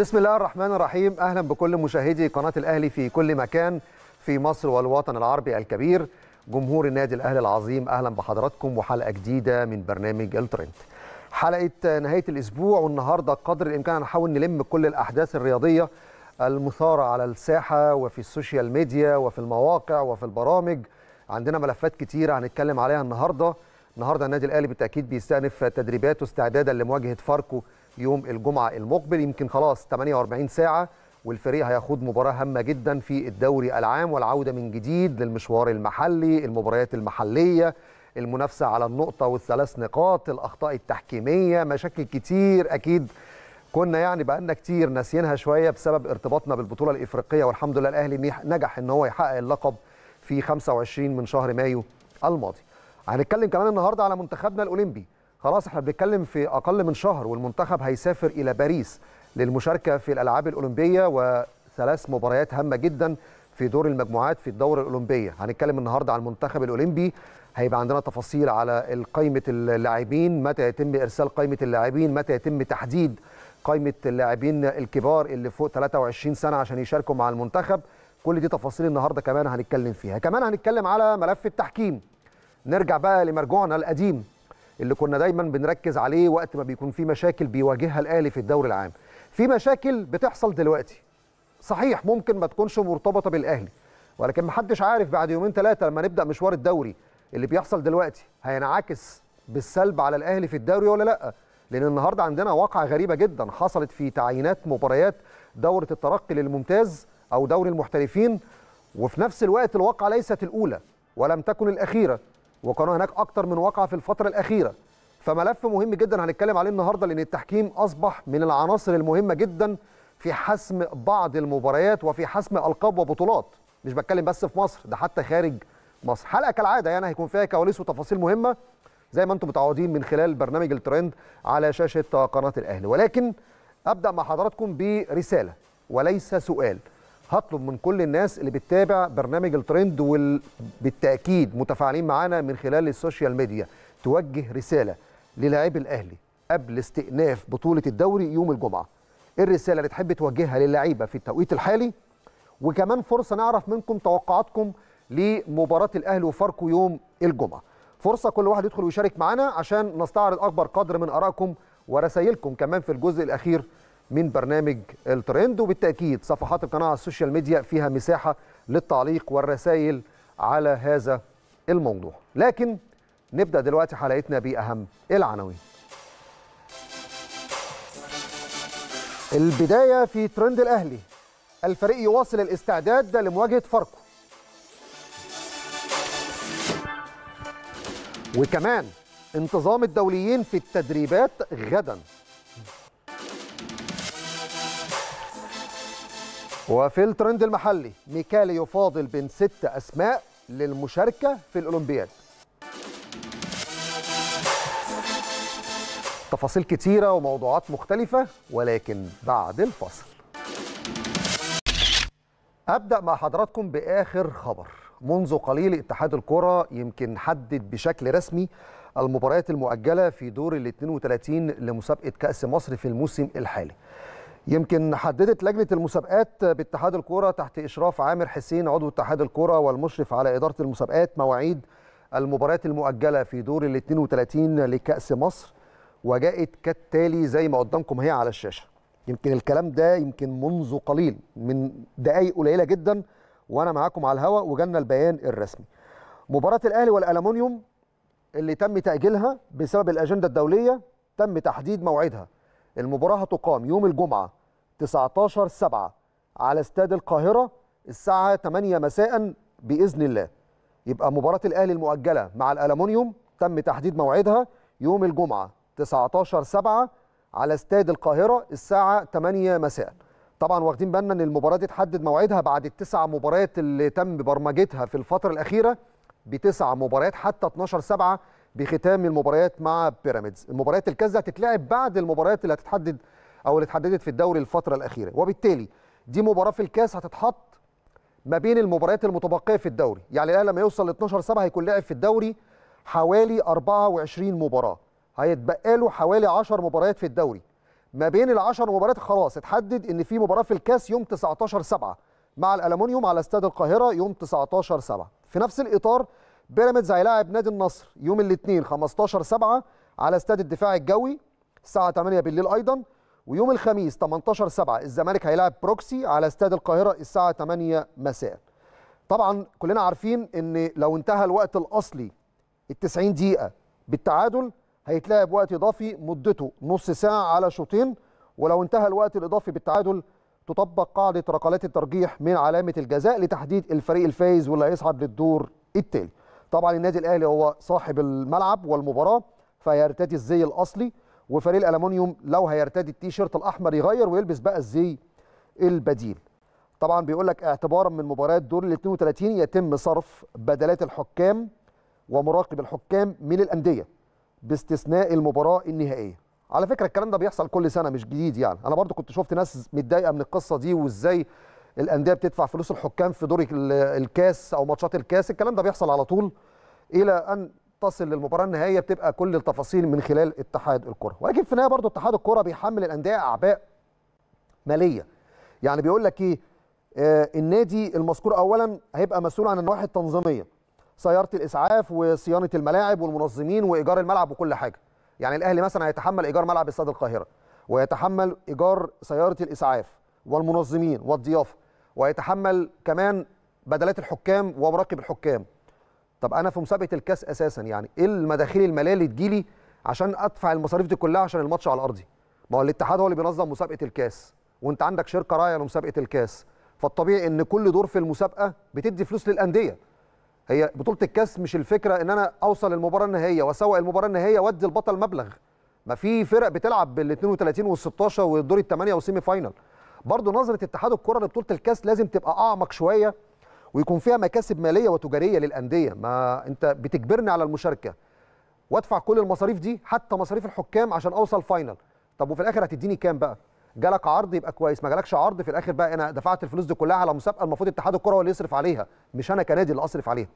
بسم الله الرحمن الرحيم اهلا بكل مشاهدي قناه الاهلي في كل مكان في مصر والوطن العربي الكبير جمهور النادي الاهلي العظيم اهلا بحضراتكم وحلقه جديده من برنامج الترند حلقه نهايه الاسبوع والنهارده قدر الامكان هنحاول نلم كل الاحداث الرياضيه المثاره على الساحه وفي السوشيال ميديا وفي المواقع وفي البرامج عندنا ملفات كتيره هنتكلم عليها النهارده النهارده النادي الاهلي بالتاكيد بيستأنف تدريباته استعدادا لمواجهه فاركو يوم الجمعه المقبل يمكن خلاص 48 ساعه والفريق هيخوض مباراه هامه جدا في الدوري العام والعوده من جديد للمشوار المحلي المباريات المحليه المنافسه على النقطه والثلاث نقاط الاخطاء التحكيميه مشاكل كتير اكيد كنا يعني بقالنا كتير ناسيينها شويه بسبب ارتباطنا بالبطوله الافريقيه والحمد لله الاهلي نجح ان هو يحقق اللقب في 25 من شهر مايو الماضي هنتكلم كمان النهارده على منتخبنا الاولمبي خلاص احنا بنتكلم في اقل من شهر والمنتخب هيسافر الى باريس للمشاركه في الالعاب الاولمبيه وثلاث مباريات هامه جدا في دور المجموعات في الدورة الأولمبية هنتكلم النهاردة عن المنتخب الأولمبي هيبقى عندنا تفاصيل على قائمة اللاعبين متى يتم إرسال قائمة اللاعبين متى يتم تحديد قائمة اللاعبين الكبار اللي فوق 23 سنة عشان يشاركوا مع المنتخب كل دي تفاصيل النهاردة كمان هنتكلم فيها كمان هنتكلم على ملف التحكيم نرجع بقى لمرجوعنا القديم اللي كنا دايما بنركز عليه وقت ما بيكون في مشاكل بيواجهها الاهلي في الدوري العام في مشاكل بتحصل دلوقتي صحيح ممكن ما تكونش مرتبطه بالاهلي ولكن محدش عارف بعد يومين ثلاثه لما نبدا مشوار الدوري اللي بيحصل دلوقتي هينعكس بالسلب على الاهلي في الدوري ولا لا لان النهارده عندنا واقعه غريبه جدا حصلت في تعيينات مباريات دوره الترقي للممتاز او دوري المحترفين وفي نفس الوقت الواقعه ليست الاولى ولم تكن الاخيره وكانوا هناك اكتر من واقعه في الفتره الاخيره فملف مهم جدا هنتكلم عليه النهارده لان التحكيم اصبح من العناصر المهمه جدا في حسم بعض المباريات وفي حسم القاب وبطولات مش بتكلم بس في مصر ده حتى خارج مصر حلقه كالعاده يعني هيكون فيها كواليس وتفاصيل مهمه زي ما انتم متعودين من خلال برنامج الترند على شاشه قناه الاهلي ولكن ابدا مع حضراتكم برساله وليس سؤال هطلب من كل الناس اللي بتتابع برنامج الترند وبالتاكيد متفاعلين معانا من خلال السوشيال ميديا توجه رساله للاعبي الاهلي قبل استئناف بطوله الدوري يوم الجمعه ايه الرساله اللي تحب توجهها للعيبه في التوقيت الحالي وكمان فرصه نعرف منكم توقعاتكم لمباراه الاهلي وفاركو يوم الجمعه فرصه كل واحد يدخل ويشارك معانا عشان نستعرض اكبر قدر من ارائكم ورسائلكم كمان في الجزء الاخير من برنامج الترند وبالتأكيد صفحات القناة على السوشيال ميديا فيها مساحة للتعليق والرسائل على هذا الموضوع لكن نبدأ دلوقتي حلقتنا بأهم العناوين البداية في ترند الأهلي الفريق يواصل الاستعداد لمواجهة فاركو وكمان انتظام الدوليين في التدريبات غدا وفي الترند المحلي ميكالي يفاضل بين ست أسماء للمشاركة في الأولمبياد تفاصيل كتيرة وموضوعات مختلفة ولكن بعد الفصل أبدأ مع حضراتكم بآخر خبر منذ قليل اتحاد الكرة يمكن حدد بشكل رسمي المباريات المؤجلة في دور ال 32 لمسابقة كأس مصر في الموسم الحالي يمكن حددت لجنة المسابقات باتحاد الكرة تحت إشراف عامر حسين عضو اتحاد الكرة والمشرف على إدارة المسابقات مواعيد المباريات المؤجلة في دور ال 32 لكأس مصر وجاءت كالتالي زي ما قدامكم هي على الشاشة يمكن الكلام ده يمكن منذ قليل من دقايق قليلة جدا وأنا معاكم على الهواء وجالنا البيان الرسمي مباراة الأهلي والألمونيوم اللي تم تأجيلها بسبب الأجندة الدولية تم تحديد موعدها المباراة هتقام يوم الجمعة 19 7 على استاد القاهرة الساعة 8 مساء بإذن الله يبقى مباراة الأهلي المؤجلة مع الألمونيوم تم تحديد موعدها يوم الجمعة 19 7 على استاد القاهرة الساعة 8 مساء طبعا واخدين بالنا ان المباراه دي اتحدد موعدها بعد التسع مباريات اللي تم برمجتها في الفتره الاخيره بتسع مباريات حتى 12 7 بختام المباريات مع بيراميدز المباريات الكاس هتتلعب بعد المباريات اللي هتتحدد او اللي اتحددت في الدوري الفتره الاخيره وبالتالي دي مباراه في الكاس هتتحط ما بين المباريات المتبقيه في الدوري يعني الاهلي لما يوصل ل 12 7 هيكون لاعب في الدوري حوالي 24 مباراه هيتبقى له حوالي 10 مباريات في الدوري ما بين ال 10 مباريات خلاص اتحدد ان في مباراه في الكاس يوم 19 7 مع الالومنيوم على استاد القاهره يوم 19 7 في نفس الاطار بيراميدز هيلاعب نادي النصر يوم الاثنين 15 7 على استاد الدفاع الجوي الساعه 8 بالليل ايضا ويوم الخميس 18 7 الزمالك هيلاعب بروكسي على استاد القاهره الساعه 8 مساء طبعا كلنا عارفين ان لو انتهى الوقت الاصلي ال 90 دقيقه بالتعادل هيتلعب وقت اضافي مدته نص ساعه على شوطين ولو انتهى الوقت الاضافي بالتعادل تطبق قاعده ركلات الترجيح من علامه الجزاء لتحديد الفريق الفايز واللي هيصعد للدور التالي طبعا النادي الاهلي هو صاحب الملعب والمباراه فيرتدي الزي الاصلي وفريق الالومنيوم لو هيرتدي التيشيرت الاحمر يغير ويلبس بقى الزي البديل طبعا بيقول لك اعتبارا من مباريات دور ال 32 يتم صرف بدلات الحكام ومراقب الحكام من الانديه باستثناء المباراه النهائيه على فكره الكلام ده بيحصل كل سنه مش جديد يعني انا برضو كنت شفت ناس متضايقه من القصه دي وازاي الانديه بتدفع فلوس الحكام في دور الكاس او ماتشات الكاس الكلام ده بيحصل على طول الى ان تصل للمباراه النهائيه بتبقى كل التفاصيل من خلال اتحاد الكره ولكن في النهايه برضه اتحاد الكره بيحمل الانديه اعباء ماليه يعني بيقول لك ايه آه النادي المذكور اولا هيبقى مسؤول عن النواحي التنظيميه سياره الاسعاف وصيانه الملاعب والمنظمين وايجار الملعب وكل حاجه يعني الاهلي مثلا هيتحمل ايجار ملعب استاد القاهره ويتحمل ايجار سياره الاسعاف والمنظمين والضيافه ويتحمل كمان بدلات الحكام ومراقب الحكام طب انا في مسابقه الكاس اساسا يعني ايه المداخيل الماليه اللي تجيلي عشان ادفع المصاريف دي كلها عشان الماتش على الارضي ما هو الاتحاد هو اللي بينظم مسابقه الكاس وانت عندك شركه راعيه لمسابقه الكاس فالطبيعي ان كل دور في المسابقه بتدي فلوس للانديه هي بطوله الكاس مش الفكره ان انا اوصل المباراه النهائيه واسوق المباراه النهائيه وادي البطل مبلغ ما في فرق بتلعب بال 32 وال 16 والدور الثمانيه والسيمي فاينل برضه نظره اتحاد الكره لبطوله الكاس لازم تبقى اعمق شويه ويكون فيها مكاسب ماليه وتجاريه للانديه ما انت بتجبرني على المشاركه وادفع كل المصاريف دي حتى مصاريف الحكام عشان اوصل فاينل طب وفي الاخر هتديني كام بقى جالك عرض يبقى كويس ما جالكش عرض في الاخر بقى انا دفعت الفلوس دي كلها على مسابقه المفروض اتحاد الكره هو اللي يصرف عليها مش انا كنادي اللي اصرف عليها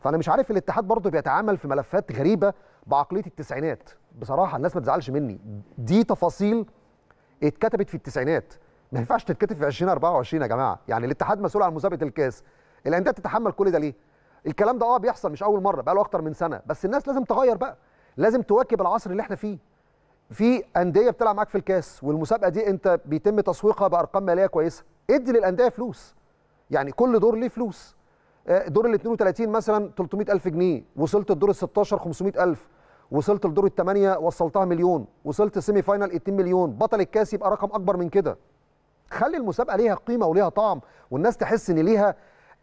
فانا مش عارف الاتحاد برضه بيتعامل في ملفات غريبه بعقليه التسعينات بصراحه الناس ما تزعلش مني دي تفاصيل اتكتبت في التسعينات ما ينفعش تتكتب في 2024 يا جماعه يعني الاتحاد مسؤول عن مسابقه الكاس الانديه تتحمل كل ده ليه الكلام ده اه بيحصل مش اول مره بقاله اكتر من سنه بس الناس لازم تغير بقى لازم تواكب العصر اللي احنا فيه في انديه بتلعب معاك في الكاس والمسابقه دي انت بيتم تسويقها بارقام ماليه كويسه ادي للانديه فلوس يعني كل دور ليه فلوس آه، دور ال 32 مثلا 300000 جنيه وصلت الدور ال 16 500000 وصلت لدور الثمانيه وصلتها مليون وصلت السيمي فاينال 2 مليون بطل الكاس يبقى رقم اكبر من كده خلي المسابقه ليها قيمه وليها طعم والناس تحس ان ليها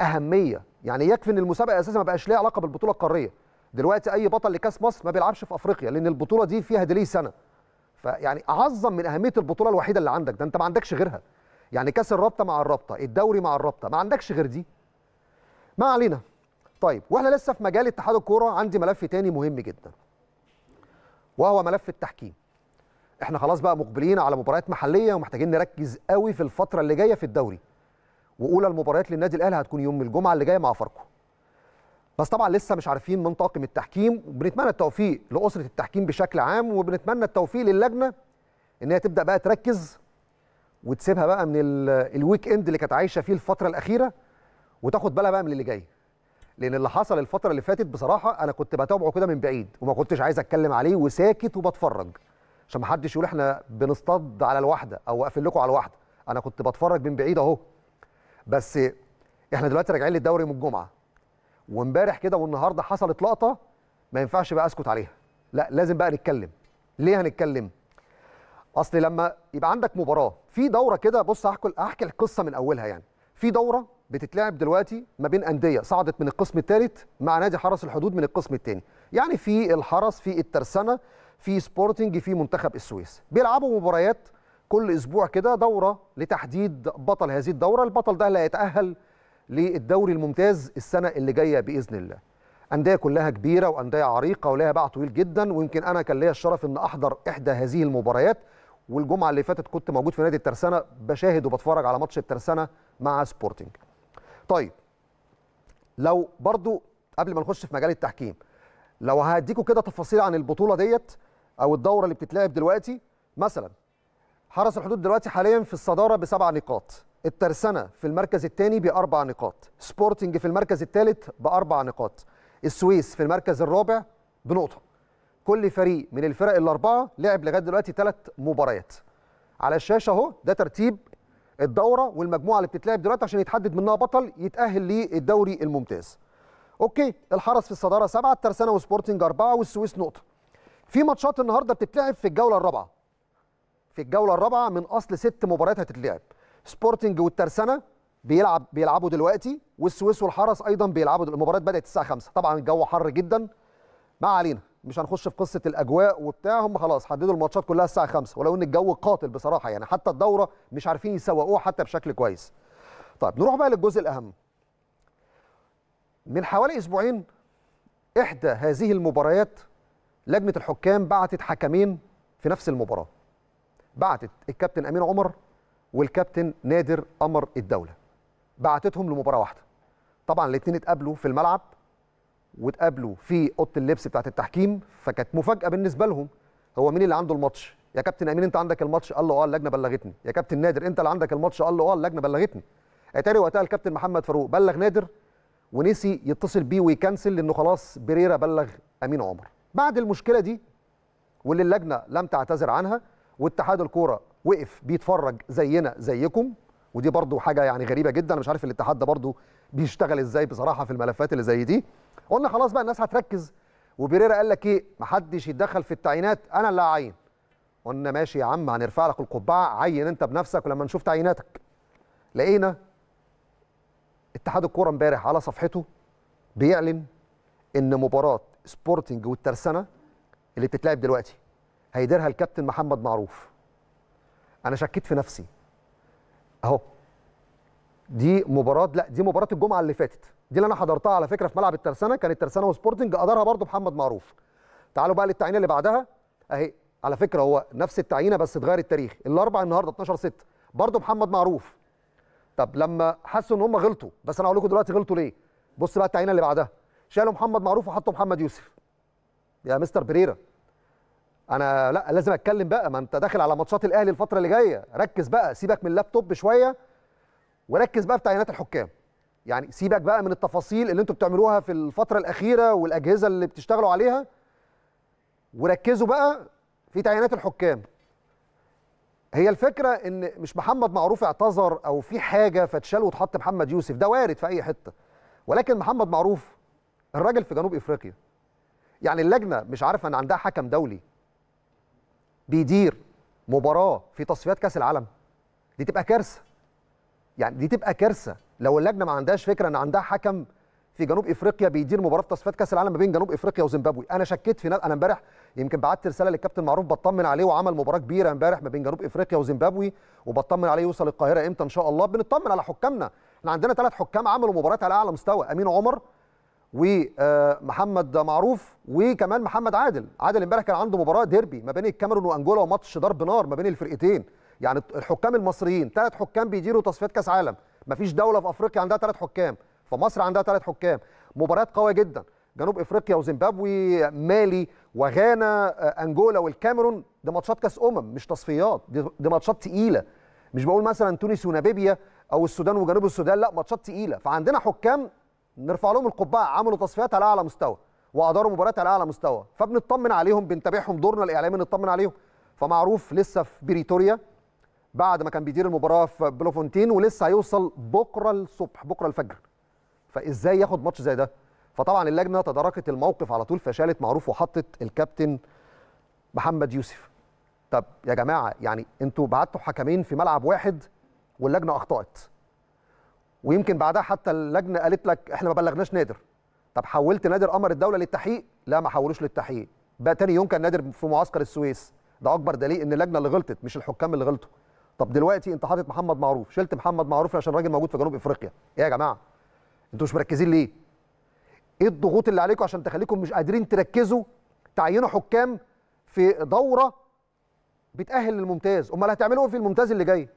اهميه يعني يكفي ان المسابقه اساسا ما بقاش ليها علاقه بالبطوله القاريه دلوقتي اي بطل لكاس مصر ما بيلعبش في افريقيا لان البطوله دي فيها ديلي سنه فيعني اعظم من اهميه البطوله الوحيده اللي عندك ده انت ما عندكش غيرها يعني كاس الرابطه مع الرابطه الدوري مع الرابطه ما عندكش غير دي ما علينا طيب واحنا لسه في مجال اتحاد الكوره عندي ملف تاني مهم جدا وهو ملف التحكيم احنا خلاص بقى مقبلين على مباريات محليه ومحتاجين نركز قوي في الفتره اللي جايه في الدوري واولى المباريات للنادي الاهلي هتكون يوم الجمعه اللي جايه مع فاركو بس طبعا لسه مش عارفين من طاقم التحكيم وبنتمنى التوفيق لاسره التحكيم بشكل عام وبنتمنى التوفيق للجنه ان هي تبدا بقى تركز وتسيبها بقى من الويك اند اللي كانت عايشه فيه الفتره الاخيره وتاخد بالها بقى من اللي جاي لان اللي حصل الفتره اللي فاتت بصراحه انا كنت بتابعه كده من بعيد وما كنتش عايز اتكلم عليه وساكت وبتفرج عشان ما حدش يقول احنا بنصطاد على الواحده او واقفين لكم على الواحده انا كنت بتفرج من بعيد اهو بس احنا دلوقتي راجعين للدوري من الجمعه وامبارح كده والنهارده حصلت لقطه ما ينفعش بقى اسكت عليها لا لازم بقى نتكلم ليه هنتكلم اصل لما يبقى عندك مباراه في دوره كده بص احكي احكي القصه من اولها يعني في دوره بتتلعب دلوقتي ما بين انديه صعدت من القسم الثالث مع نادي حرس الحدود من القسم الثاني يعني في الحرس في الترسانه في سبورتنج في منتخب السويس بيلعبوا مباريات كل اسبوع كده دوره لتحديد بطل هذه الدوره البطل ده اللي هيتاهل للدوري الممتاز السنه اللي جايه باذن الله انديه كلها كبيره وانديه عريقه ولها باع طويل جدا ويمكن انا كان ليا الشرف ان احضر احدى هذه المباريات والجمعه اللي فاتت كنت موجود في نادي الترسانه بشاهد وبتفرج على ماتش الترسانه مع سبورتنج طيب لو برضو قبل ما نخش في مجال التحكيم لو هديكم كده تفاصيل عن البطوله ديت او الدوره اللي بتتلعب دلوقتي مثلا حرس الحدود دلوقتي حاليا في الصداره بسبع نقاط الترسنه في المركز الثاني باربع نقاط سبورتنج في المركز الثالث باربع نقاط السويس في المركز الرابع بنقطه كل فريق من الفرق الاربعه لعب لغايه دلوقتي ثلاث مباريات على الشاشه اهو ده ترتيب الدوره والمجموعه اللي بتتلعب دلوقتي عشان يتحدد منها بطل يتاهل للدوري الممتاز اوكي الحرس في الصداره سبعه الترسانه وسبورتنج اربعه والسويس نقطه في ماتشات النهارده بتتلعب في الجوله الرابعه في الجوله الرابعه من اصل ست مباريات هتتلعب سبورتنج والترسانه بيلعب بيلعبوا دلوقتي والسويس والحرس ايضا بيلعبوا المباريات بدات الساعه 5 طبعا الجو حر جدا ما علينا مش هنخش في قصه الاجواء وبتاع هم خلاص حددوا الماتشات كلها الساعه 5 ولو ان الجو قاتل بصراحه يعني حتى الدوره مش عارفين يسوقوها حتى بشكل كويس طيب نروح بقى للجزء الاهم من حوالي اسبوعين احدى هذه المباريات لجنه الحكام بعتت حكمين في نفس المباراه بعتت الكابتن امين عمر والكابتن نادر قمر الدوله بعتتهم لمباراه واحده طبعا الاثنين اتقابلوا في الملعب واتقابلوا في اوضه اللبس بتاعه التحكيم فكانت مفاجاه بالنسبه لهم هو مين اللي عنده الماتش يا كابتن امين انت عندك الماتش قال له اه اللجنه بلغتني يا كابتن نادر انت اللي عندك الماتش قال له اه اللجنه بلغتني اتاري وقتها الكابتن محمد فاروق بلغ نادر ونسي يتصل بيه ويكنسل لانه خلاص بريرا بلغ امين عمر بعد المشكله دي واللي اللجنه لم تعتذر عنها واتحاد الكوره وقف بيتفرج زينا زيكم ودي برضو حاجه يعني غريبه جدا انا مش عارف الاتحاد ده برضو بيشتغل ازاي بصراحه في الملفات اللي زي دي قلنا خلاص بقى الناس هتركز وبيريرا قال لك ايه محدش يتدخل في التعيينات انا اللي هعين قلنا ماشي يا عم هنرفع لك القبعه عين انت بنفسك ولما نشوف تعييناتك لقينا اتحاد الكوره امبارح على صفحته بيعلن ان مباراه سبورتنج والترسانه اللي بتتلعب دلوقتي هيديرها الكابتن محمد معروف انا شكيت في نفسي اهو دي مباراه لا دي مباراه الجمعه اللي فاتت دي اللي انا حضرتها على فكره في ملعب الترسانه كانت الترسانه وسبورتنج ادارها برضو محمد معروف تعالوا بقى للتعيينه اللي بعدها اهي على فكره هو نفس التعيينه بس اتغير التاريخ الاربع النهارده 12 6 برضو محمد معروف طب لما حسوا ان هم غلطوا بس انا هقول لكم دلوقتي غلطوا ليه بص بقى التعيينه اللي بعدها شالوا محمد معروف وحطوا محمد يوسف يا مستر بريرا انا لا لازم اتكلم بقى ما انت داخل على ماتشات الاهلي الفتره اللي جايه ركز بقى سيبك من اللابتوب شويه وركز بقى في تعيينات الحكام يعني سيبك بقى من التفاصيل اللي انتوا بتعملوها في الفتره الاخيره والاجهزه اللي بتشتغلوا عليها وركزوا بقى في تعيينات الحكام هي الفكره ان مش محمد معروف اعتذر او في حاجه فاتشال واتحط محمد يوسف ده وارد في اي حته ولكن محمد معروف الراجل في جنوب افريقيا يعني اللجنه مش عارفه ان عندها حكم دولي بيدير مباراه في تصفيات كاس العالم دي تبقى كارثه يعني دي تبقى كارثه لو اللجنه ما عندهاش فكره ان عندها حكم في جنوب افريقيا بيدير مباراه تصفيات كاس العالم ما بين جنوب افريقيا وزيمبابوي انا شكيت في ناس انا امبارح يمكن بعت رساله للكابتن معروف بطمن عليه وعمل مباراه كبيره امبارح ما بين جنوب افريقيا وزيمبابوي وبطمن عليه يوصل القاهره امتى ان شاء الله بنطمن على حكامنا احنا عندنا ثلاث حكام عملوا مباريات على اعلى مستوى امين عمر ومحمد معروف وكمان محمد عادل عادل امبارح كان عنده مباراه ديربي ما بين الكاميرون وانجولا وماتش ضرب نار ما بين الفرقتين يعني الحكام المصريين ثلاث حكام بيديروا تصفيات كاس عالم ما فيش دوله في افريقيا عندها ثلاث حكام فمصر عندها ثلاث حكام مباريات قويه جدا جنوب افريقيا وزيمبابوي مالي وغانا آه، انجولا والكاميرون دي ماتشات كاس امم مش تصفيات دي ماتشات تقيله مش بقول مثلا تونس ونابيبيا او السودان وجنوب السودان لا ماتشات تقيله فعندنا حكام نرفع لهم القبعه عملوا تصفيات على اعلى مستوى واداروا مباريات على اعلى مستوى فبنطمن عليهم بنتابعهم دورنا الاعلامي نطمن عليهم فمعروف لسه في بريتوريا بعد ما كان بيدير المباراه في بلوفونتين ولسه هيوصل بكره الصبح بكره الفجر فازاي ياخد ماتش زي ده فطبعا اللجنه تداركت الموقف على طول فشالت معروف وحطت الكابتن محمد يوسف طب يا جماعه يعني انتوا بعتوا حكمين في ملعب واحد واللجنه اخطات ويمكن بعدها حتى اللجنه قالت لك احنا ما بلغناش نادر طب حولت نادر امر الدوله للتحقيق لا ما حولوش للتحقيق بقى تاني يوم كان نادر في معسكر السويس ده اكبر دليل ان اللجنه اللي غلطت مش الحكام اللي غلطوا طب دلوقتي انت حاطط محمد معروف شلت محمد معروف عشان راجل موجود في جنوب افريقيا ايه يا جماعه انتوا مش مركزين ليه ايه الضغوط اللي عليكم عشان تخليكم مش قادرين تركزوا تعينوا حكام في دوره بتاهل للممتاز امال هتعملوا ايه في الممتاز اللي جاي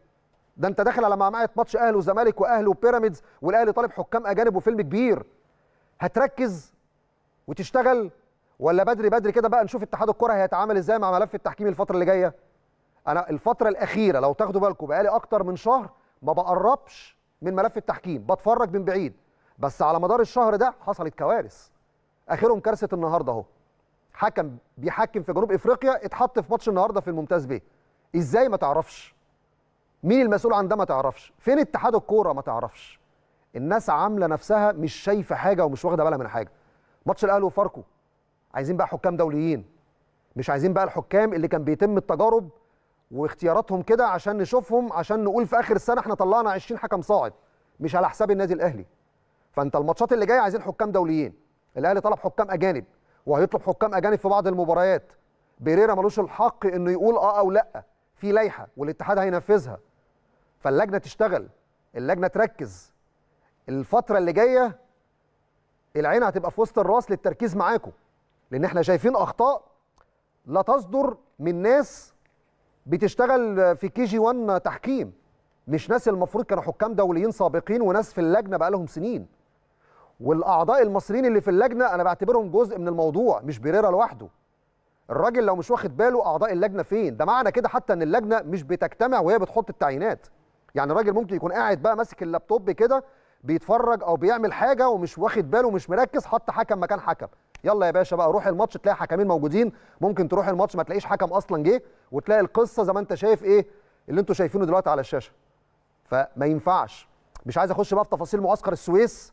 ده انت داخل على معمعه ماتش اهلي وزمالك واهلي وبيراميدز والاهلي طالب حكام اجانب وفيلم كبير هتركز وتشتغل ولا بدري بدري كده بقى نشوف اتحاد الكره هيتعامل ازاي مع ملف التحكيم الفتره اللي جايه انا الفتره الاخيره لو تاخدوا بالكم بقالي اكتر من شهر ما بقربش من ملف التحكيم بتفرج من بعيد بس على مدار الشهر ده حصلت كوارث اخرهم كارثه النهارده اهو حكم بيحكم في جنوب افريقيا اتحط في ماتش النهارده في الممتاز بيه ازاي ما تعرفش مين المسؤول عن ده ما تعرفش فين اتحاد الكوره ما تعرفش الناس عامله نفسها مش شايفه حاجه ومش واخده بالها من حاجه ماتش الاهلي وفاركو عايزين بقى حكام دوليين مش عايزين بقى الحكام اللي كان بيتم التجارب واختياراتهم كده عشان نشوفهم عشان نقول في اخر السنه احنا طلعنا 20 حكم صاعد مش على حساب النادي الاهلي فانت الماتشات اللي جايه عايزين حكام دوليين الاهلي طلب حكام اجانب وهيطلب حكام اجانب في بعض المباريات بيريرا ملوش الحق انه يقول اه او لا في لائحه والاتحاد هينفذها فاللجنه تشتغل اللجنه تركز الفتره اللي جايه العين هتبقى في وسط الراس للتركيز معاكم لان احنا شايفين اخطاء لا تصدر من ناس بتشتغل في كي جي 1 تحكيم مش ناس المفروض كانوا حكام دوليين سابقين وناس في اللجنه بقالهم سنين والاعضاء المصريين اللي في اللجنه انا بعتبرهم جزء من الموضوع مش بيريرا لوحده الراجل لو مش واخد باله اعضاء اللجنه فين ده معنى كده حتى ان اللجنه مش بتجتمع وهي بتحط التعيينات يعني الراجل ممكن يكون قاعد بقى ماسك اللابتوب كده بيتفرج او بيعمل حاجه ومش واخد باله ومش مركز حط حكم مكان حكم يلا يا باشا بقى روح الماتش تلاقي حكمين موجودين ممكن تروح الماتش ما تلاقيش حكم اصلا جه وتلاقي القصه زي ما انت شايف ايه اللي انتوا شايفينه دلوقتي على الشاشه فما ينفعش مش عايز اخش بقى في تفاصيل معسكر السويس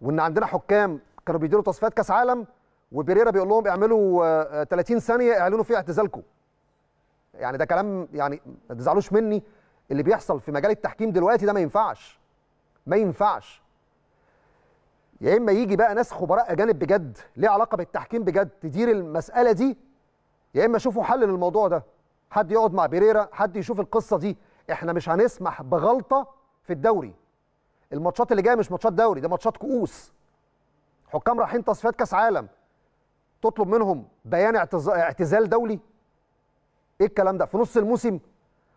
وان عندنا حكام كانوا بيديروا تصفيات كاس عالم وبيريرا بيقول لهم اعملوا 30 آه، ثانيه اعلنوا فيها اعتزالكم يعني ده كلام يعني ما تزعلوش مني اللي بيحصل في مجال التحكيم دلوقتي ده ما ينفعش ما ينفعش يا اما يجي بقى ناس خبراء اجانب بجد ليه علاقه بالتحكيم بجد تدير المساله دي يا اما شوفوا حل للموضوع ده حد يقعد مع بيريرا حد يشوف القصه دي احنا مش هنسمح بغلطه في الدوري الماتشات اللي جايه مش ماتشات دوري ده ماتشات كؤوس حكام رايحين تصفيات كاس عالم تطلب منهم بيان اعتزال دولي ايه الكلام ده في نص الموسم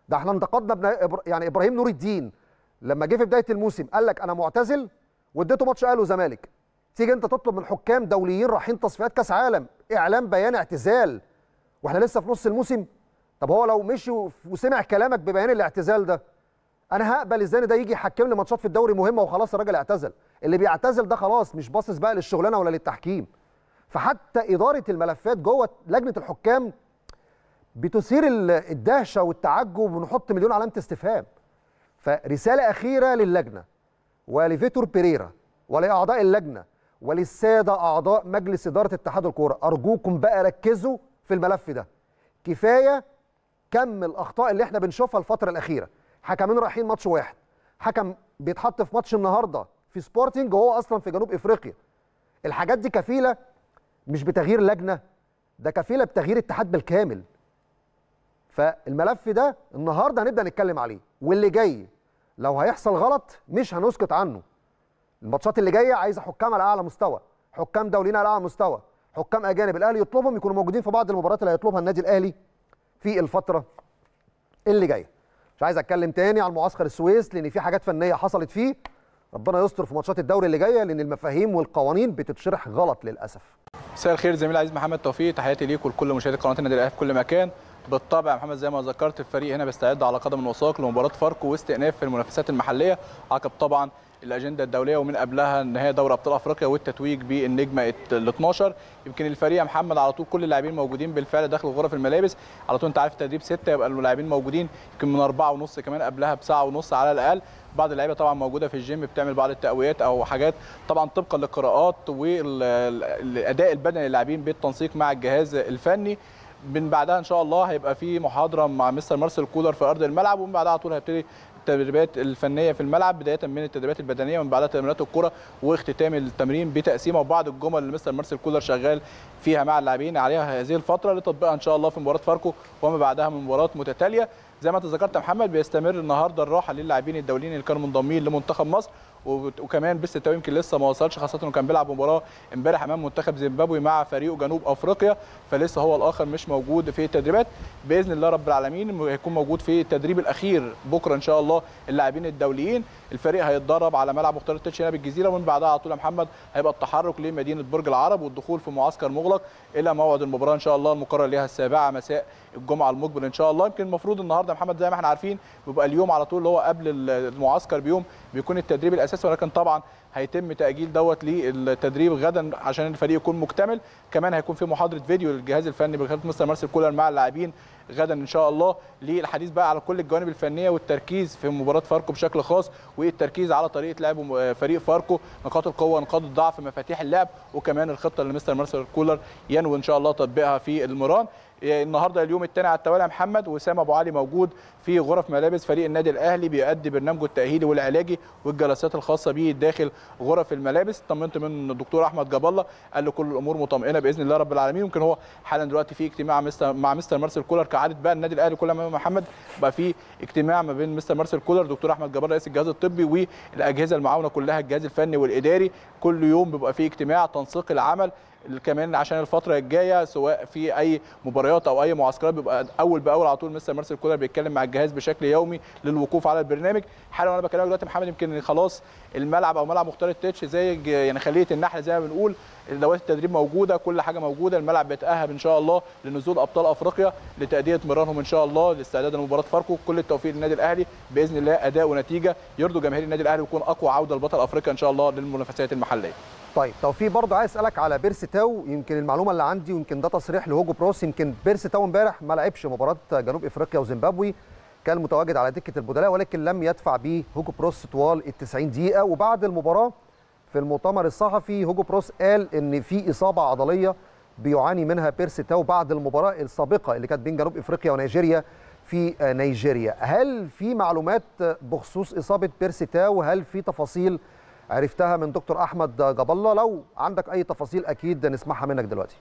ده احنا انتقدنا ابن يعني ابراهيم نور الدين لما جه في بدايه الموسم قال لك انا معتزل واديته ماتش اهلي وزمالك تيجي انت تطلب من حكام دوليين رايحين تصفيات كاس عالم اعلام بيان اعتزال واحنا لسه في نص الموسم طب هو لو مشي وسمع كلامك ببيان الاعتزال ده انا هقبل ازاي ده يجي يحكم لي ماتشات في الدوري مهمه وخلاص الراجل اعتزل اللي بيعتزل ده خلاص مش باصص بقى للشغلانه ولا للتحكيم فحتى اداره الملفات جوه لجنه الحكام بتثير الدهشه والتعجب ونحط مليون علامه استفهام فرساله اخيره للجنه ولفيتور بيريرا ولاعضاء اللجنه وللساده اعضاء مجلس اداره اتحاد الكوره ارجوكم بقى ركزوا في الملف ده كفايه كم الاخطاء اللي احنا بنشوفها الفتره الاخيره حكمين رايحين ماتش واحد حكم بيتحط في ماتش النهارده في سبورتنج وهو اصلا في جنوب افريقيا الحاجات دي كفيله مش بتغيير لجنه ده كفيله بتغيير اتحاد بالكامل فالملف ده النهارده هنبدا نتكلم عليه واللي جاي لو هيحصل غلط مش هنسكت عنه الماتشات اللي جايه عايزه حكام على اعلى مستوى حكام دوليين على اعلى مستوى حكام اجانب الاهلي يطلبهم يكونوا موجودين في بعض المباريات اللي هيطلبها النادي الاهلي في الفتره اللي جايه مش عايز اتكلم تاني على معسكر السويس لان في حاجات فنيه حصلت فيه ربنا يستر في ماتشات الدوري اللي جايه لان المفاهيم والقوانين بتتشرح غلط للاسف مساء الخير زميل عزيز محمد توفيق تحياتي ليك ولكل مشاهدي قناه النادي الاهلي في كل مكان بالطبع محمد زي ما ذكرت الفريق هنا بيستعد على قدم وساق لمباراه فاركو واستئناف المنافسات المحليه عقب طبعا الاجنده الدوليه ومن قبلها نهائي دوري ابطال افريقيا والتتويج بالنجمه ال 12 يمكن الفريق يا محمد على طول كل اللاعبين موجودين بالفعل داخل غرف الملابس على طول انت عارف تدريب سته يبقى اللاعبين موجودين يمكن من اربعه ونص كمان قبلها بساعه ونص على الاقل بعض اللعيبه طبعا موجوده في الجيم بتعمل بعض التقويات او حاجات طبعا طبقا للقراءات والاداء البدني للاعبين بالتنسيق مع الجهاز الفني من بعدها ان شاء الله هيبقى في محاضره مع مستر مارسيل كولر في ارض الملعب ومن بعدها على طول هيبتدي التدريبات الفنيه في الملعب بدايه من التدريبات البدنيه ومن بعدها تمرينات الكره واختتام التمرين بتقسيمه وبعض الجمل اللي مستر مارسيل كولر شغال فيها مع اللاعبين عليها هذه الفتره لتطبيقها ان شاء الله في مباراه فاركو وما بعدها من مباراه متتاليه زي ما انت ذكرت يا محمد بيستمر النهارده الراحه للاعبين الدوليين اللي كانوا منضمين لمنتخب مصر وكمان بس التويم يمكن لسه ما وصلش خاصه انه كان بيلعب مباراه امبارح امام منتخب زيمبابوي مع فريق جنوب افريقيا فلسه هو الاخر مش موجود في التدريبات باذن الله رب العالمين هيكون موجود في التدريب الاخير بكره ان شاء الله اللاعبين الدوليين الفريق هيتدرب على ملعب مختار التتش هنا بالجزيره ومن بعدها على طول يا محمد هيبقى التحرك لمدينه برج العرب والدخول في معسكر مغلق الى موعد المباراه ان شاء الله المقرر ليها السابعه مساء الجمعه المقبل ان شاء الله يمكن المفروض النهارده النهارده محمد زي ما احنا عارفين بيبقى اليوم على طول اللي هو قبل المعسكر بيوم بيكون التدريب الاساسي ولكن طبعا هيتم تاجيل دوت للتدريب غدا عشان الفريق يكون مكتمل كمان هيكون في محاضره فيديو للجهاز الفني بخدمه مستر مارسيل كولر مع اللاعبين غدا ان شاء الله للحديث بقى على كل الجوانب الفنيه والتركيز في مباراه فاركو بشكل خاص والتركيز على طريقه لعب فريق فاركو نقاط القوه نقاط الضعف مفاتيح اللعب وكمان الخطه اللي مستر مارسيل كولر ينوي ان شاء الله تطبيقها في المران إيه، النهارده اليوم الثاني على التوالي محمد وسام ابو علي موجود في غرف ملابس فريق النادي الاهلي بيؤدي برنامجه التاهيلي والعلاجي والجلسات الخاصه به داخل غرف الملابس طمنت من الدكتور احمد جاب الله قال له كل الامور مطمئنه باذن الله رب العالمين يمكن هو حالا دلوقتي في اجتماع مع مستر مارسيل كولر كعاده بقى النادي الاهلي كل ما محمد بقى في اجتماع ما بين مستر مارسيل كولر دكتور احمد جاب رئيس الجهاز الطبي والاجهزه المعاونه كلها الجهاز الفني والاداري كل يوم بيبقى في اجتماع تنسيق العمل كمان عشان الفتره الجايه سواء في اي مباريات او اي معسكرات بيبقى اول باول على طول مستر مارسيل كولر بيتكلم مع الجهاز بشكل يومي للوقوف على البرنامج حالا وانا بكلمك دلوقتي محمد يمكن خلاص الملعب او ملعب مختار التتش زي يعني خليه النحل زي ما بنقول ادوات التدريب موجوده كل حاجه موجوده الملعب بيتاهب ان شاء الله لنزول ابطال افريقيا لتاديه مرانهم ان شاء الله لاستعداد لمباراه فاركو كل التوفيق للنادي الاهلي باذن الله اداء ونتيجه يرضوا جماهير النادي الاهلي ويكون اقوى عوده لبطل افريقيا ان شاء الله للمنافسات المحليه طيب توفيق برضه عايز اسالك على بيرس تاو يمكن المعلومه اللي عندي ويمكن ده تصريح لهوجو بروس يمكن بيرس تاو امبارح ما لعبش مباراه جنوب افريقيا وزيمبابوي كان متواجد على دكه البدلاء ولكن لم يدفع به هوجو بروس طوال ال 90 دقيقه وبعد المباراه في المؤتمر الصحفي هوجو بروس قال ان في اصابه عضليه بيعاني منها بيرسي تاو بعد المباراه السابقه اللي كانت بين جنوب افريقيا ونيجيريا في نيجيريا هل في معلومات بخصوص اصابه بيرسي تاو هل في تفاصيل عرفتها من دكتور احمد جاب الله لو عندك اي تفاصيل اكيد نسمعها منك دلوقتي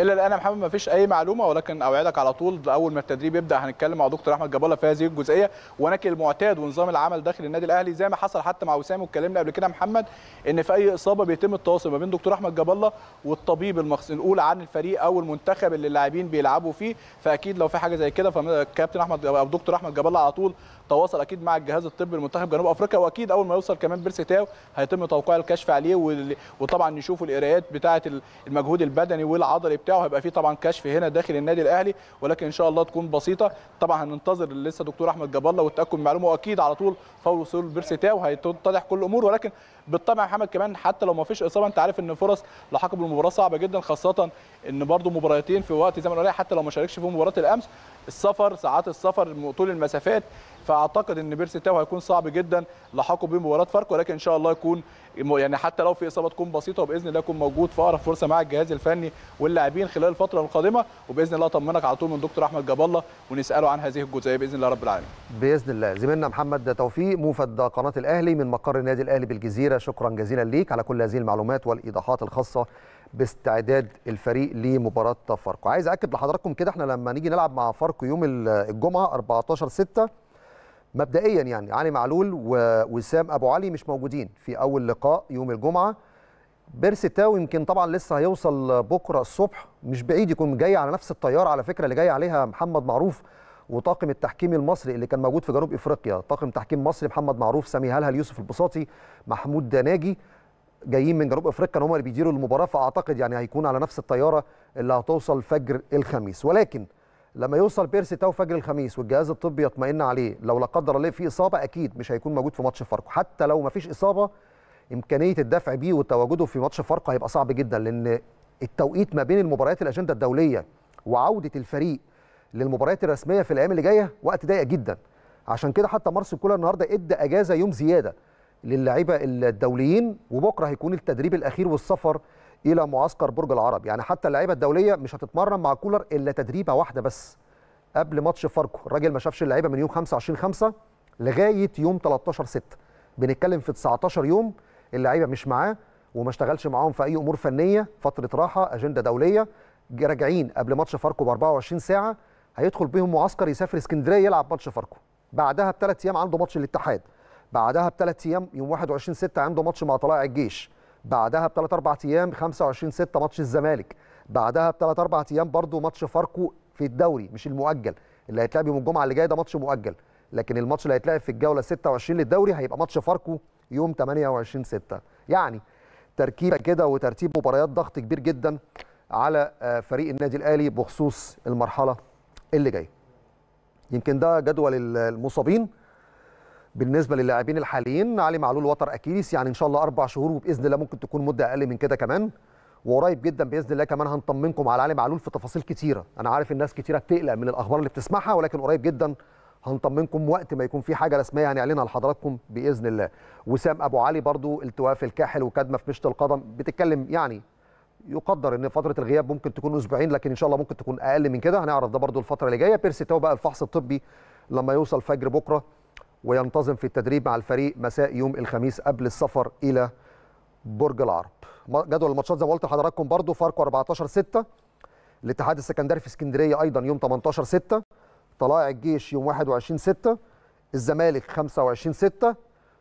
الى الان يا محمد ما فيش اي معلومه ولكن اوعدك على طول اول ما التدريب يبدا هنتكلم مع دكتور احمد جبالة في هذه الجزئيه ونكل المعتاد ونظام العمل داخل النادي الاهلي زي ما حصل حتى مع وسام واتكلمنا قبل كده محمد ان في اي اصابه بيتم التواصل ما بين دكتور احمد جبالة والطبيب المسؤول عن الفريق او المنتخب اللي اللاعبين بيلعبوا فيه فاكيد لو في حاجه زي كده فكابتن احمد او دكتور احمد جبالة على طول تواصل اكيد مع الجهاز الطبي لمنتخب جنوب افريقيا واكيد اول ما يوصل كمان بيرسي تاو هيتم توقيع الكشف عليه وطبعا نشوفوا القراءات بتاعه المجهود البدني والعضلي وبتاعه هيبقى في طبعا كشف هنا داخل النادي الاهلي ولكن ان شاء الله تكون بسيطه طبعا هننتظر لسه دكتور احمد جاب الله والتاكد من معلومه واكيد على طول فور وصول بيرسيتاو هيتضح كل الامور ولكن بالطبع محمد كمان حتى لو ما فيش اصابه انت عارف ان فرص لحقب المباراه صعبه جدا خاصه ان برده مباراتين في وقت زمن قليل حتى لو ما شاركش في مباراه الامس السفر ساعات السفر طول المسافات فاعتقد ان بيرسي تاو هيكون صعب جدا لحاقه بمباراه فاركو ولكن ان شاء الله يكون يعني حتى لو في اصابه تكون بسيطه وباذن الله يكون موجود في اقرب فرصه مع الجهاز الفني واللاعبين خلال الفتره القادمه وباذن الله اطمنك على طول من دكتور احمد جاب الله ونساله عن هذه الجزئيه باذن الله رب العالمين. باذن الله زميلنا محمد توفيق موفد قناه الاهلي من مقر النادي الاهلي بالجزيره شكرا جزيلا ليك على كل هذه المعلومات والايضاحات الخاصه باستعداد الفريق لمباراه فاركو عايز اكد لحضراتكم كده احنا لما نيجي نلعب مع فاركو يوم الجمعه 14 6 مبدئيا يعني علي معلول ووسام ابو علي مش موجودين في اول لقاء يوم الجمعه بيرسي تاو يمكن طبعا لسه هيوصل بكره الصبح مش بعيد يكون جاي على نفس الطياره على فكره اللي جاي عليها محمد معروف وطاقم التحكيم المصري اللي كان موجود في جنوب افريقيا طاقم تحكيم مصري محمد معروف سامي هلهل يوسف البساطي محمود ناجي جايين من جنوب افريقيا هم اللي بيديروا المباراه فاعتقد يعني هيكون على نفس الطياره اللي هتوصل فجر الخميس ولكن لما يوصل بيرسي تاو فجر الخميس والجهاز الطبي يطمئن عليه لو لا قدر الله في اصابه اكيد مش هيكون موجود في ماتش فاركو حتى لو ما فيش اصابه امكانيه الدفع بيه وتواجده في ماتش فاركو هيبقى صعب جدا لان التوقيت ما بين المباريات الاجنده الدوليه وعوده الفريق للمباريات الرسميه في الايام اللي جايه وقت ضيق جدا عشان كده حتى مارسيل كولر النهارده ادى اجازه يوم زياده للاعيبه الدوليين وبكره هيكون التدريب الاخير والسفر الى معسكر برج العرب يعني حتى اللعيبه الدوليه مش هتتمرن مع كولر الا تدريبه واحده بس قبل ماتش فاركو الراجل ما شافش اللعيبه من يوم 25 5 لغايه يوم 13 6 بنتكلم في 19 يوم اللعيبه مش معاه وما اشتغلش معاهم في اي امور فنيه فتره راحه اجنده دوليه راجعين قبل ماتش فاركو ب 24 ساعه هيدخل بيهم معسكر يسافر اسكندريه يلعب ماتش فاركو بعدها بثلاث ايام عنده ماتش الاتحاد بعدها بثلاث ايام يوم 21 6 عنده ماتش مع طلائع الجيش بعدها بثلاث اربع ايام 25 6 ماتش الزمالك بعدها بثلاث اربع ايام برضو ماتش فاركو في الدوري مش المؤجل اللي هيتلعب يوم الجمعه اللي جايه ده ماتش مؤجل لكن الماتش اللي هيتلعب في الجوله 26 للدوري هيبقى ماتش فاركو يوم 28 6 يعني تركيبه كده وترتيب مباريات ضغط كبير جدا على آه، فريق النادي الاهلي بخصوص المرحله اللي جايه يمكن ده جدول المصابين بالنسبه للاعبين الحاليين علي معلول وتر اكيليس يعني ان شاء الله اربع شهور وباذن الله ممكن تكون مده اقل من كده كمان وقريب جدا باذن الله كمان هنطمنكم على علي معلول في تفاصيل كتيره انا عارف الناس كتيره بتقلق من الاخبار اللي بتسمعها ولكن قريب جدا هنطمنكم وقت ما يكون في حاجه رسميه هنعلنها يعني لحضراتكم باذن الله وسام ابو علي برضو التواء في الكاحل وكدمه في مشط القدم بتتكلم يعني يقدر ان فتره الغياب ممكن تكون اسبوعين لكن ان شاء الله ممكن تكون اقل من كده هنعرف ده برضو الفتره اللي جايه بيرسي تاو بقى الفحص الطبي لما يوصل فجر بكره وينتظم في التدريب مع الفريق مساء يوم الخميس قبل السفر الى برج العرب جدول الماتشات زي ما قلت لحضراتكم برده فاركو 14 6 الاتحاد السكندري في اسكندريه ايضا يوم 18 6 طلائع الجيش يوم 21 6 الزمالك 25 6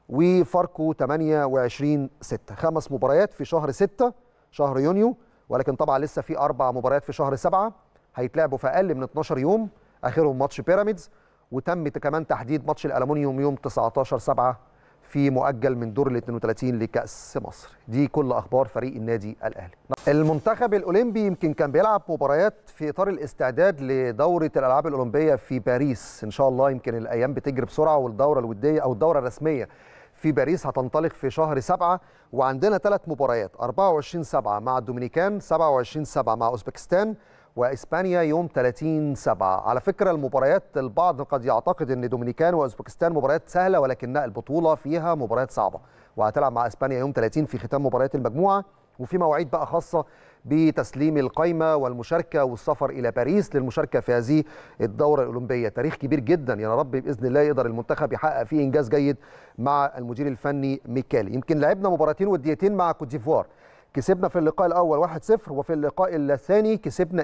وفاركو 28 6 خمس مباريات في شهر 6 شهر يونيو ولكن طبعا لسه في اربع مباريات في شهر 7 هيتلعبوا في اقل من 12 يوم اخرهم ماتش بيراميدز وتم كمان تحديد ماتش الالومنيوم يوم 19 7 في مؤجل من دور ال 32 لكأس مصر دي كل أخبار فريق النادي الأهلي المنتخب الأولمبي يمكن كان بيلعب مباريات في إطار الاستعداد لدورة الألعاب الأولمبية في باريس إن شاء الله يمكن الأيام بتجري بسرعة والدورة الودية أو الدورة الرسمية في باريس هتنطلق في شهر 7 وعندنا ثلاث مباريات 24 7 مع الدومينيكان 27 7 مع أوزبكستان واسبانيا يوم 30 7 على فكره المباريات البعض قد يعتقد ان دومينيكان واوزبكستان مباريات سهله ولكن البطوله فيها مباريات صعبه وهتلعب مع اسبانيا يوم 30 في ختام مباريات المجموعه وفي مواعيد بقى خاصه بتسليم القائمه والمشاركه والسفر الى باريس للمشاركه في هذه الدوره الاولمبيه، تاريخ كبير جدا يا رب باذن الله يقدر المنتخب يحقق فيه انجاز جيد مع المدير الفني ميكالي، يمكن لعبنا مباراتين وديتين مع كوت ديفوار كسبنا في اللقاء الاول 1-0 وفي اللقاء الثاني كسبنا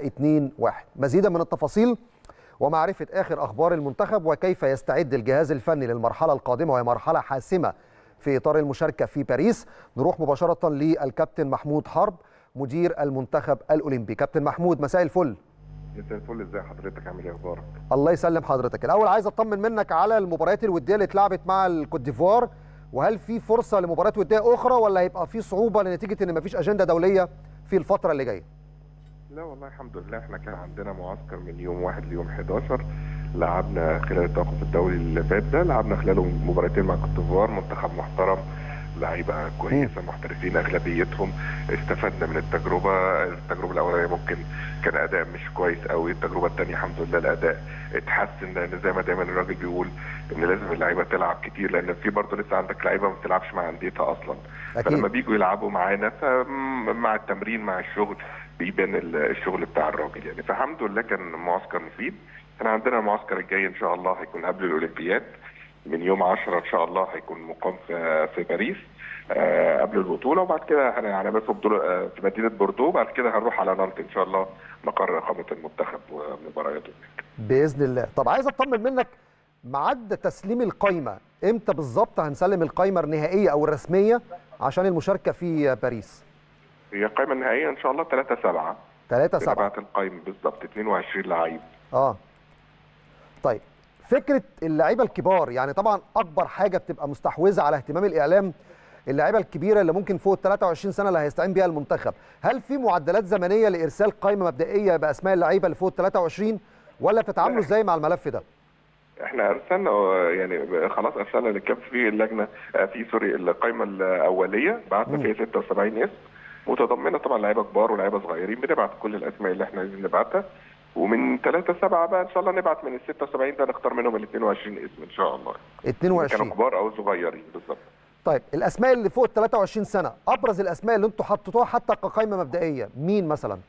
2-1 مزيدا من التفاصيل ومعرفه اخر اخبار المنتخب وكيف يستعد الجهاز الفني للمرحله القادمه وهي مرحله حاسمه في اطار المشاركه في باريس نروح مباشره للكابتن محمود حرب مدير المنتخب الاولمبي كابتن محمود مساء الفل مساء الفل ازاي حضرتك عامل ايه اخبارك الله يسلم حضرتك الاول عايز اطمن منك على المباريات الوديه اللي اتلعبت مع الكوت ديفوار وهل في فرصه لمباريات وديه اخرى ولا هيبقى في صعوبه لنتيجه ان مفيش اجنده دوليه في الفتره اللي جايه لا والله الحمد لله احنا كان عندنا معسكر من يوم 1 ليوم 11 لعبنا خلال التوقف الدولي اللي فات ده لعبنا خلاله مباراتين مع ديفوار منتخب محترم لعيبه كويسه محترفين اغلبيتهم استفدنا من التجربه التجربه الاولانيه ممكن كان اداء مش كويس قوي التجربه الثانيه الحمد لله الاداء اتحسن لان زي ما دايما الراجل بيقول ان لازم اللعيبه تلعب كتير لان في برضه لسه عندك لعيبه ما بتلعبش مع انديتها اصلا أكيد. فلما بيجوا يلعبوا معانا مع التمرين مع الشغل بيبان الشغل بتاع الراجل يعني فالحمد لله كان معسكر مفيد احنا عندنا المعسكر الجاي ان شاء الله هيكون قبل الاولمبياد من يوم 10 ان شاء الله هيكون مقام في, في باريس آه، قبل البطوله وبعد كده هنعمل يعني في آه، في مدينه بوردو وبعد كده هنروح على نانت ان شاء الله مقر اقامه المنتخب ومبارياته هناك. باذن الله، طب عايز اطمن منك معد تسليم القايمه امتى بالظبط هنسلم القايمه النهائيه او الرسميه عشان المشاركه في باريس؟ هي القايمه النهائيه ان شاء الله 3 7 3 7 القايمه بالظبط 22 لعيب اه طيب فكره اللعيبه الكبار يعني طبعا اكبر حاجه بتبقى مستحوذه على اهتمام الاعلام اللعيبه الكبيره اللي ممكن فوق ال 23 سنه اللي هيستعين بيها المنتخب هل في معدلات زمنيه لارسال قائمه مبدئيه باسماء اللعيبه اللي فوق ال 23 ولا بتتعاملوا ازاي مع الملف ده احنا ارسلنا آه، يعني خلاص ارسلنا للكاب في اللجنه آه، في سوري القائمه الاوليه بعتنا فيها 76 اسم متضمنه طبعا لعيبه كبار ولعيبه صغيرين بنبعت كل الاسماء اللي احنا عايزين نبعتها ومن 3 7 بقى ان شاء الله نبعت من ال 76 ده نختار منهم ال 22 اسم ان شاء الله 22 كانوا كبار او صغيرين بالظبط طيب الاسماء اللي فوق ال 23 سنه ابرز الاسماء اللي انتم حطيتوها حتى كقائمه مبدئيه مين مثلا؟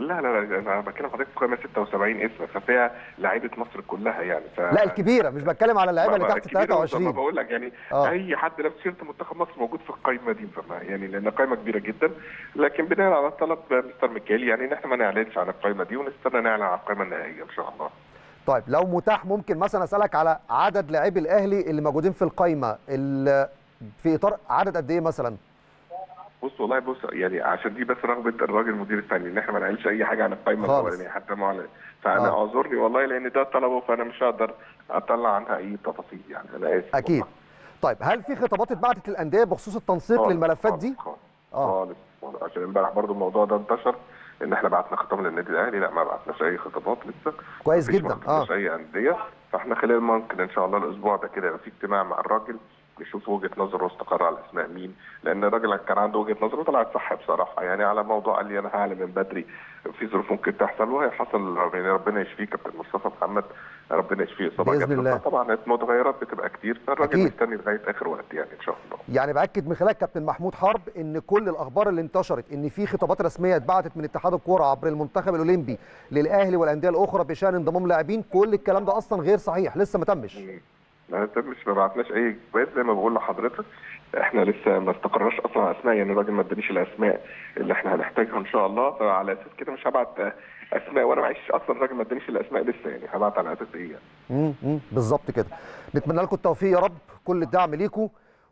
لا لا لا انا بتكلم حضرتك في قائمه 76 اسم ففيها لعيبه مصر كلها يعني ف... لا الكبيره مش بتكلم على اللعيبه اللي تحت 23 ما بقول لك يعني أوه. اي حد لابس سيره منتخب مصر موجود في القائمه دي فما يعني لان قائمه كبيره جدا لكن بناء على طلب مستر ميكالي يعني ان احنا ما نعلنش عن القائمه دي ونستنى نعلن عن القائمه النهائيه ان شاء الله طيب لو متاح ممكن مثلا اسالك على عدد لاعبي الاهلي اللي موجودين في القائمه في اطار عدد قد ايه مثلا؟ بص والله بص يعني عشان دي بس رغبه الراجل المدير الفني ان احنا ما نعملش اي حاجه عن القائمه الاولانيه حتى معلن فانا آه. اعذرني والله لان ده طلبه فانا مش هقدر اطلع عنها اي تفاصيل يعني انا اسف اكيد والله. طيب هل في خطابات اتبعتت للانديه بخصوص التنسيق للملفات دي؟ خالص آه. خالص آه. عشان امبارح برضو الموضوع ده انتشر ان احنا بعتنا خطاب للنادي الاهلي لا ما بعتناش اي خطابات لسه كويس جدا ما مش آه. اي انديه فاحنا خلال ممكن ان شاء الله الاسبوع ده كده يبقى في اجتماع مع الراجل نشوف وجهه نظره واستقر على اسماء مين لان الراجل كان عنده وجهه نظره وطلعت صح بصراحه يعني على موضوع قال لي انا هعلم من بدري في ظروف ممكن تحصل وهي حصل يعني ربنا يشفيه كابتن مصطفى محمد ربنا يشفيه اصابه باذن الله طبعا المتغيرات بتبقى كتير فالراجل مستني لغايه اخر وقت يعني ان شاء الله يعني باكد من خلال كابتن محمود حرب ان كل الاخبار اللي انتشرت ان في خطابات رسميه اتبعتت من اتحاد الكوره عبر المنتخب الاولمبي للاهلي والانديه الاخرى بشان انضمام لاعبين كل الكلام ده اصلا غير صحيح لسه ما تمش انت مش ما بعتناش اي جواب زي ما بقول لحضرتك احنا لسه ما استقرناش اصلا اسماء يعني الراجل ما ادانيش الاسماء اللي احنا هنحتاجها ان شاء الله فعلى اساس كده مش هبعت اسماء وانا معيش اصلا الراجل ما ادانيش الاسماء لسه يعني هبعت على اساس ايه يعني امم بالظبط كده نتمنى لكم التوفيق يا رب كل الدعم ليكم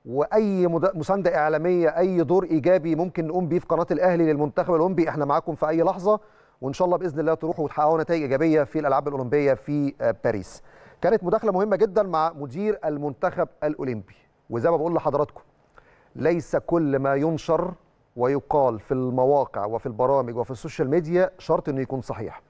واي مسانده اعلاميه اي دور ايجابي ممكن نقوم بيه في قناه الاهلي للمنتخب الاولمبي احنا معاكم في اي لحظه وان شاء الله باذن الله تروحوا وتحققوا نتائج ايجابيه في الالعاب الاولمبيه في آه، باريس كانت مداخله مهمه جدا مع مدير المنتخب الاولمبي وزي ما بقول لحضراتكم ليس كل ما ينشر ويقال في المواقع وفي البرامج وفي السوشيال ميديا شرط انه يكون صحيح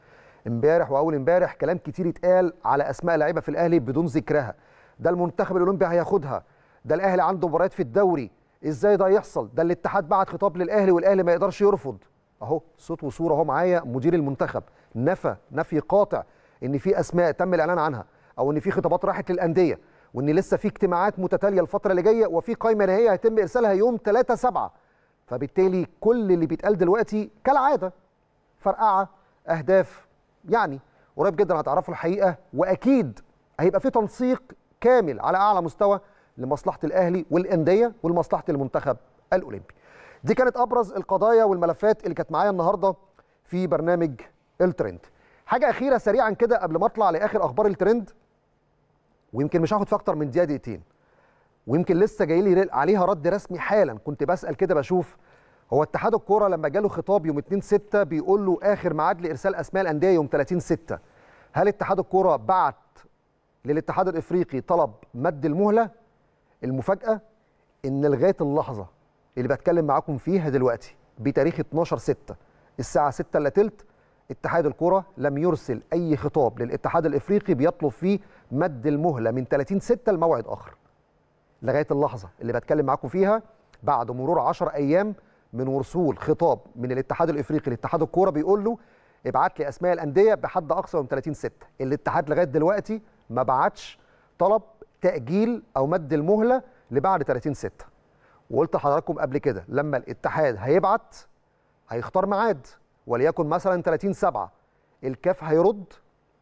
امبارح واول امبارح كلام كتير اتقال على اسماء لعيبه في الاهلي بدون ذكرها ده المنتخب الاولمبي هياخدها ده الاهلي عنده مباريات في الدوري ازاي ده يحصل ده الاتحاد بعت خطاب للاهلي والاهلي ما يقدرش يرفض اهو صوت وصوره اهو معايا مدير المنتخب نفى نفي قاطع ان في اسماء تم الاعلان عنها او ان في خطابات راحت للانديه وان لسه في اجتماعات متتاليه الفتره اللي جايه وفي قائمه نهائيه هيتم ارسالها يوم 3 7 فبالتالي كل اللي بيتقال دلوقتي كالعاده فرقعه اهداف يعني قريب جدا هتعرفوا الحقيقه واكيد هيبقى في تنسيق كامل على اعلى مستوى لمصلحه الاهلي والانديه ولمصلحه المنتخب الاولمبي. دي كانت ابرز القضايا والملفات اللي كانت معايا النهارده في برنامج الترند. حاجه اخيره سريعا كده قبل ما اطلع لاخر اخبار الترند ويمكن مش هاخد في اكتر من دقيقه دقيقتين ويمكن لسه جاي لي عليها رد رسمي حالا كنت بسال كده بشوف هو اتحاد الكوره لما جاله خطاب يوم 2 6 بيقول له اخر ميعاد لارسال اسماء الانديه يوم 30 6 هل اتحاد الكوره بعت للاتحاد الافريقي طلب مد المهله المفاجاه ان لغايه اللحظه اللي بتكلم معاكم فيها دلوقتي بتاريخ 12 6 الساعه 6 الا تلت اتحاد الكوره لم يرسل اي خطاب للاتحاد الافريقي بيطلب فيه مد المهله من 30 6 لموعد اخر لغايه اللحظه اللي بتكلم معاكم فيها بعد مرور 10 ايام من وصول خطاب من الاتحاد الافريقي لاتحاد الكوره بيقول له ابعت لي اسماء الانديه بحد اقصى يوم 30 6 الاتحاد لغايه دلوقتي ما بعتش طلب تاجيل او مد المهله لبعد 30 6 وقلت لحضراتكم قبل كده لما الاتحاد هيبعت هيختار ميعاد وليكن مثلا 30 7 الكاف هيرد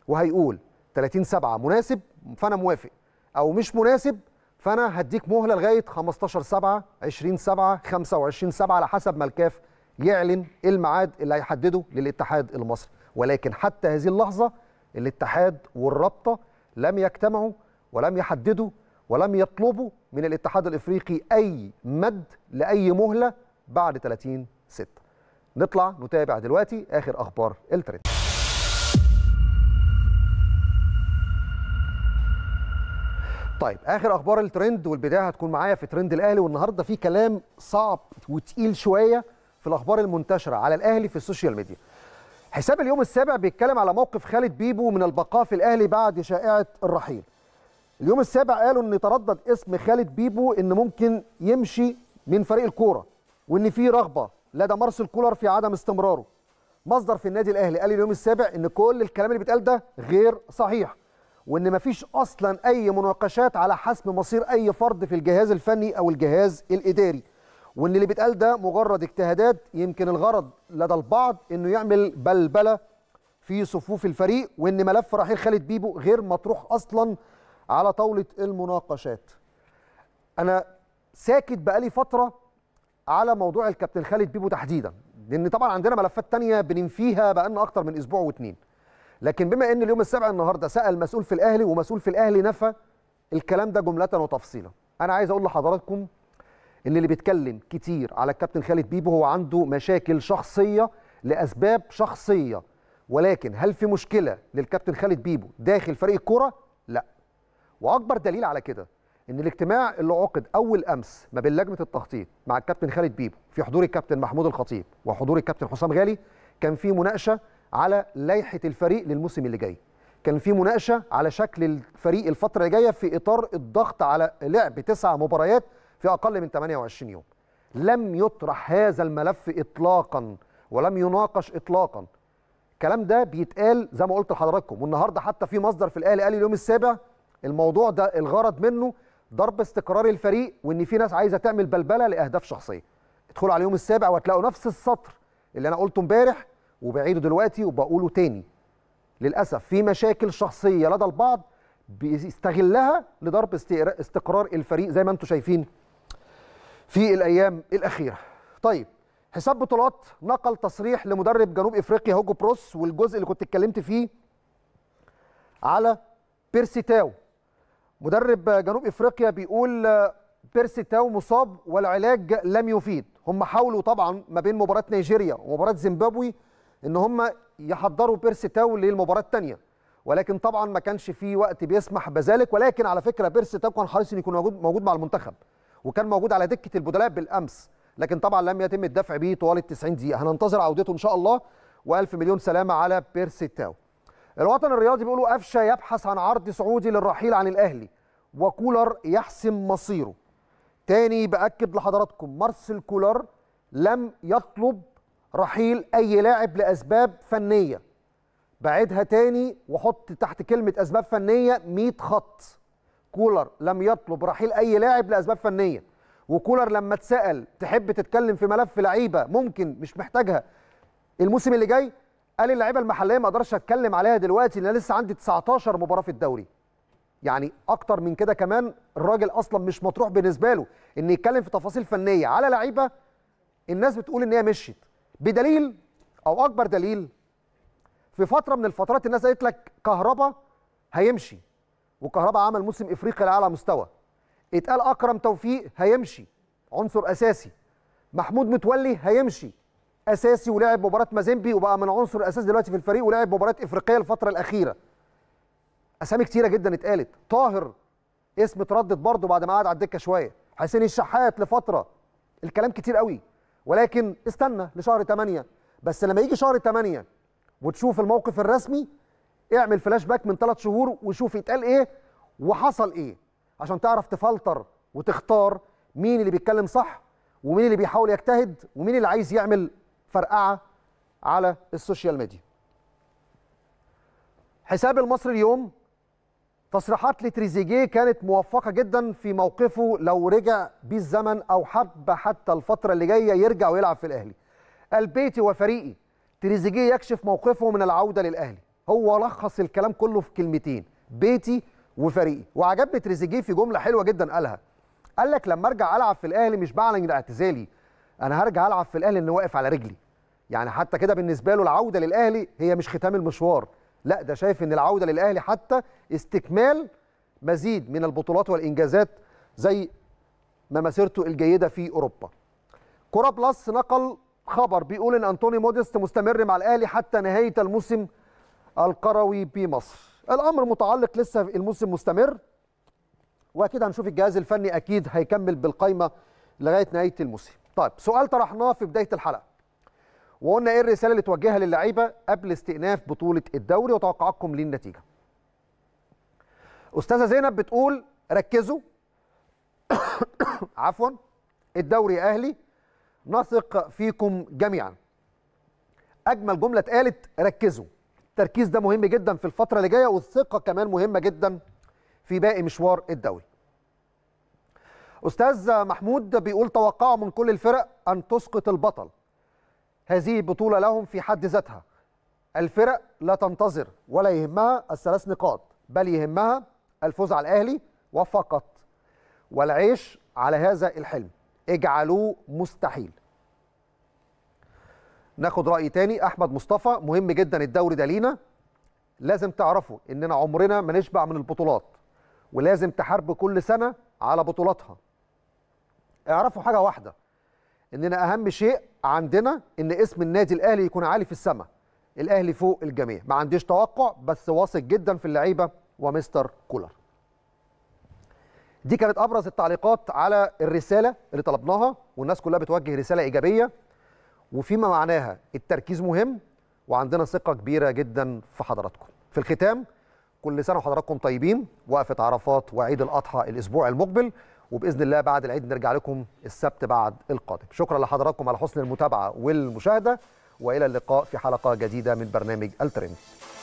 وهيقول 30 7 مناسب فانا موافق او مش مناسب فانا هديك مهله لغايه 15 7 20 7 25 7 على حسب ما الكاف يعلن الميعاد اللي هيحدده للاتحاد المصري ولكن حتى هذه اللحظه الاتحاد والرابطه لم يجتمعوا ولم يحددوا ولم يطلبوا من الاتحاد الافريقي اي مد لاي مهله بعد 30 6 نطلع نتابع دلوقتي اخر اخبار الترند طيب اخر اخبار الترند والبدايه هتكون معايا في ترند الاهلي والنهارده في كلام صعب وتقيل شويه في الاخبار المنتشره على الاهلي في السوشيال ميديا حساب اليوم السابع بيتكلم على موقف خالد بيبو من البقاء في الاهلي بعد شائعه الرحيل اليوم السابع قالوا ان تردد اسم خالد بيبو ان ممكن يمشي من فريق الكوره وان في رغبه لدى مارسيل كولر في عدم استمراره مصدر في النادي الاهلي قال اليوم السابع ان كل الكلام اللي بيتقال ده غير صحيح وان مفيش اصلا اي مناقشات على حسم مصير اي فرد في الجهاز الفني او الجهاز الاداري وان اللي بيتقال ده مجرد اجتهادات يمكن الغرض لدى البعض انه يعمل بلبله في صفوف الفريق وان ملف رحيل خالد بيبو غير مطروح اصلا على طاوله المناقشات انا ساكت بقالي فتره على موضوع الكابتن خالد بيبو تحديدا لان طبعا عندنا ملفات تانية بننفيها بقالنا اكتر من اسبوع واتنين لكن بما ان اليوم السابع النهارده سال مسؤول في الاهلي ومسؤول في الاهلي نفى الكلام ده جمله وتفصيلا انا عايز اقول لحضراتكم ان اللي بيتكلم كتير على الكابتن خالد بيبو هو عنده مشاكل شخصيه لاسباب شخصيه ولكن هل في مشكله للكابتن خالد بيبو داخل فريق الكوره لا واكبر دليل على كده ان الاجتماع اللي عقد اول امس ما بين لجنه التخطيط مع الكابتن خالد بيبو في حضور الكابتن محمود الخطيب وحضور الكابتن حسام غالي كان في مناقشه على لائحه الفريق للموسم اللي جاي كان في مناقشه على شكل الفريق الفتره اللي جايه في اطار الضغط على لعب تسع مباريات في اقل من 28 يوم لم يطرح هذا الملف اطلاقا ولم يناقش اطلاقا الكلام ده بيتقال زي ما قلت لحضراتكم والنهارده حتى في مصدر في الاهلي قال اليوم السابع الموضوع ده الغرض منه ضرب استقرار الفريق وان في ناس عايزه تعمل بلبله لاهداف شخصيه ادخلوا على اليوم السابع وهتلاقوا نفس السطر اللي انا قلته امبارح وبعيده دلوقتي وبقوله تاني للاسف في مشاكل شخصيه لدى البعض بيستغلها لضرب استقرار الفريق زي ما انتم شايفين في الايام الاخيره طيب حساب بطولات نقل تصريح لمدرب جنوب افريقيا هوجو بروس والجزء اللي كنت اتكلمت فيه على بيرسي تاو مدرب جنوب افريقيا بيقول بيرسي تاو مصاب والعلاج لم يفيد هم حاولوا طبعا ما بين مباراه نيجيريا ومباراه زيمبابوي ان هم يحضروا بيرسي تاو للمباراه الثانيه ولكن طبعا ما كانش في وقت بيسمح بذلك ولكن على فكره بيرسي تاو كان حريص ان يكون موجود موجود مع المنتخب وكان موجود على دكه البدلاء بالامس لكن طبعا لم يتم الدفع به طوال ال 90 دقيقه هننتظر عودته ان شاء الله والف مليون سلامه على بيرسي تاو الوطن الرياضي بيقولوا قفشه يبحث عن عرض سعودي للرحيل عن الاهلي وكولر يحسم مصيره تاني باكد لحضراتكم مارسيل كولر لم يطلب رحيل اي لاعب لاسباب فنيه بعدها تاني وحط تحت كلمه اسباب فنيه 100 خط كولر لم يطلب رحيل اي لاعب لاسباب فنيه وكولر لما اتسال تحب تتكلم في ملف لعيبه ممكن مش محتاجها الموسم اللي جاي قال اللعيبه المحليه ما اقدرش اتكلم عليها دلوقتي لان لسه عندي 19 مباراه في الدوري يعني اكتر من كده كمان الراجل اصلا مش مطروح بالنسبه له ان يتكلم في تفاصيل فنيه على لعيبه الناس بتقول ان هي مشيت بدليل او اكبر دليل في فتره من الفترات الناس قالت لك كهربا هيمشي وكهربا عمل موسم افريقي لاعلى مستوى اتقال اكرم توفيق هيمشي عنصر اساسي محمود متولي هيمشي اساسي ولعب مباراه مازيمبي وبقى من عنصر الاساس دلوقتي في الفريق ولعب مباراه افريقيه الفتره الاخيره اسامي كتيره جدا اتقالت طاهر اسم اتردد برضه بعد ما قعد على الدكه شويه حسين الشحات لفتره الكلام كتير قوي ولكن استنى لشهر 8 بس لما يجي شهر 8 وتشوف الموقف الرسمي اعمل فلاش باك من ثلاث شهور وشوف اتقال ايه وحصل ايه عشان تعرف تفلتر وتختار مين اللي بيتكلم صح ومين اللي بيحاول يجتهد ومين اللي عايز يعمل فرقعه على السوشيال ميديا حساب المصري اليوم تصريحات لتريزيجيه كانت موفقه جدا في موقفه لو رجع بالزمن الزمن او حب حتى الفتره اللي جايه يرجع ويلعب في الاهلي. قال بيتي وفريقي تريزيجيه يكشف موقفه من العوده للاهلي. هو لخص الكلام كله في كلمتين بيتي وفريقي وعجبني تريزيجيه في جمله حلوه جدا قالها. قال لك لما ارجع العب في الاهلي مش بعلن اعتزالي انا هرجع العب في الاهلي اني واقف على رجلي. يعني حتى كده بالنسبه له العوده للاهلي هي مش ختام المشوار. لا ده شايف ان العوده للاهلي حتى استكمال مزيد من البطولات والانجازات زي ما مسيرته الجيده في اوروبا كرة بلس نقل خبر بيقول ان انطوني موديست مستمر مع الاهلي حتى نهايه الموسم القروي بمصر الامر متعلق لسه الموسم مستمر واكيد هنشوف الجهاز الفني اكيد هيكمل بالقايمه لغايه نهايه الموسم طيب سؤال طرحناه في بدايه الحلقه وقلنا ايه الرساله اللي توجهها للعيبه قبل استئناف بطوله الدوري وتوقعاتكم للنتيجه استاذه زينب بتقول ركزوا عفوا الدوري اهلي نثق فيكم جميعا اجمل جمله اتقالت ركزوا التركيز ده مهم جدا في الفتره اللي جايه والثقه كمان مهمه جدا في باقي مشوار الدوري استاذ محمود بيقول توقعوا من كل الفرق ان تسقط البطل هذه بطولة لهم في حد ذاتها الفرق لا تنتظر ولا يهمها الثلاث نقاط بل يهمها الفوز على الأهلي وفقط والعيش على هذا الحلم اجعلوه مستحيل ناخد رأي تاني أحمد مصطفى مهم جدا الدوري ده لينا لازم تعرفوا إننا عمرنا ما نشبع من البطولات ولازم تحارب كل سنة على بطولاتها اعرفوا حاجة واحدة اننا اهم شيء عندنا ان اسم النادي الاهلي يكون عالي في السماء الاهلي فوق الجميع ما عنديش توقع بس واثق جدا في اللعيبه ومستر كولر دي كانت ابرز التعليقات على الرساله اللي طلبناها والناس كلها بتوجه رساله ايجابيه وفيما معناها التركيز مهم وعندنا ثقه كبيره جدا في حضراتكم في الختام كل سنه وحضراتكم طيبين وقفه عرفات وعيد الاضحى الاسبوع المقبل وباذن الله بعد العيد نرجع لكم السبت بعد القادم شكرا لحضراتكم على حسن المتابعه والمشاهده والى اللقاء في حلقه جديده من برنامج الترند